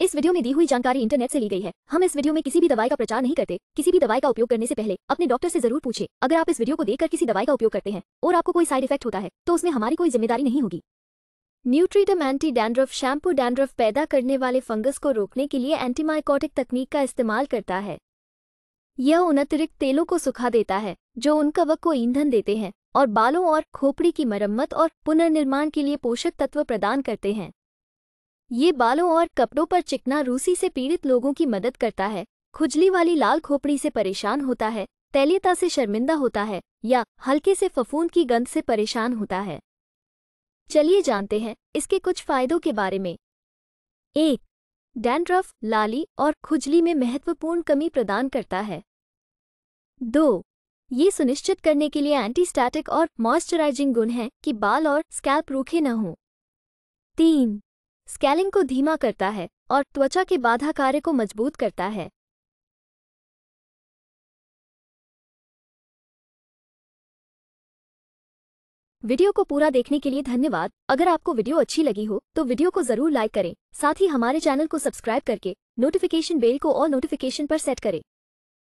इस वीडियो में दी हुई जानकारी इंटरनेट से ली गई है हम इस वीडियो में किसी भी दवाई का प्रचार नहीं करते किसी भी दवाई का उपयोग करने से पहले अपने डॉक्टर से जरूर पूछे अगर आप इस वीडियो को देखकर किसी दवाई का उपयोग करते हैं और आपको कोई साइड इफेक्ट होता है तो उसमें हमारी कोई जिम्मेदारी नहीं होगी न्यूट्रीडम एंटी डैंड्रफ शैम्पू डैंड्रफ पैदा करने वाले फंगस को रोकने के लिए एंटीमाइकोटिक तकनीक का इस्तेमाल करता है यह उन अतिरिक्त तेलों को सुखा देता है जो उन कवक को ईंधन देते हैं और बालों और खोपड़ी की मरम्मत और पुनर्निर्माण के लिए पोषक तत्व प्रदान करते हैं ये बालों और कपड़ों पर चिकना रूसी से पीड़ित लोगों की मदद करता है खुजली वाली लाल खोपड़ी से परेशान होता है तैलियता से शर्मिंदा होता है या हल्के से फफूंद की गंध से परेशान होता है चलिए जानते हैं इसके कुछ फायदों के बारे में एक डैंड्रफ लाली और खुजली में महत्वपूर्ण कमी प्रदान करता है दो ये सुनिश्चित करने के लिए एंटीस्टैटिक और मॉइस्चराइजिंग गुण हैं कि बाल और स्कैल्प रूखे न हों तीन स्कैलिंग को धीमा करता है और त्वचा के बाधा कार्य को मजबूत करता है वीडियो को पूरा देखने के लिए धन्यवाद अगर आपको वीडियो अच्छी लगी हो तो वीडियो को जरूर लाइक करें साथ ही हमारे चैनल को सब्सक्राइब करके नोटिफिकेशन बेल को और नोटिफिकेशन पर सेट करें